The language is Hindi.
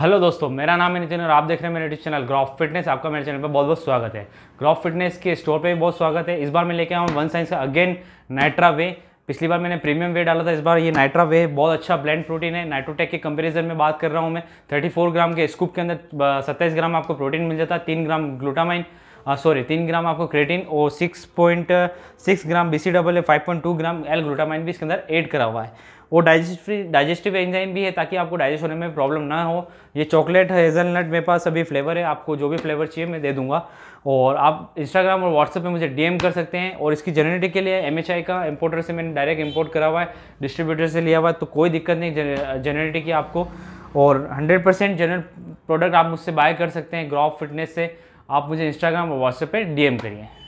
हेलो दोस्तों मेरा नाम है नितिन और आप देख रहे हैं मेरे यूट्यूब चैनल ग्रॉफ फिटनेस आपका मेरे चैनल पर बहुत बहुत स्वागत है ग्रॉफ फिटनेस के स्टोर पे भी बहुत स्वागत है इस बार मैं लेके आऊँ वन साइंस का अगेन नाइट्रा वे पिछली बार मैंने प्रीमियम वे डाला था इस बार ये नाइट्रा वे बहुत अच्छा ब्लेंड प्रोटीन है नाइट्रोटेक के कंपेरिजन में बात कर रहा हूँ मैं थर्टी ग्राम के स्कूप के अंदर सत्ताईस ग्राम आपको प्रोटीन मिल जाता है तीन ग्राम ग्लूटामाइन सॉरी तीन ग्राम आपको क्रेटिन और six point six gram B C double five point two gram L glutamine भी इसके अंदर ऐड करा हुआ है और डाइजेस्टिव डाइजेस्टिव एंजाइम भी है ताकि आपको डाइजेस्ट होने में प्रॉब्लम ना हो ये चॉकलेट है हेजलनट मेरे पास सभी फ्लेवर है आपको जो भी फ्लेवर चाहिए मैं दे दूंगा और आप इंस्टाग्राम और व्हाट्सएप पे मुझे डीएम कर सकते हैं और इसकी जनरेटर के लिए एम का इम्पोर्टर से मैंने डायरेक्ट इम्पोर्ट करा हुआ है डिस्ट्रीब्यूटर से लिया हुआ है तो कोई दिक्कत नहीं जनरेटर की आपको और हंड्रेड जनरल प्रोडक्ट आप मुझसे बाय कर सकते हैं ग्रॉप फिटनेस से आप मुझे इंस्टाग्राम और व्हाट्सएप पर एम करिए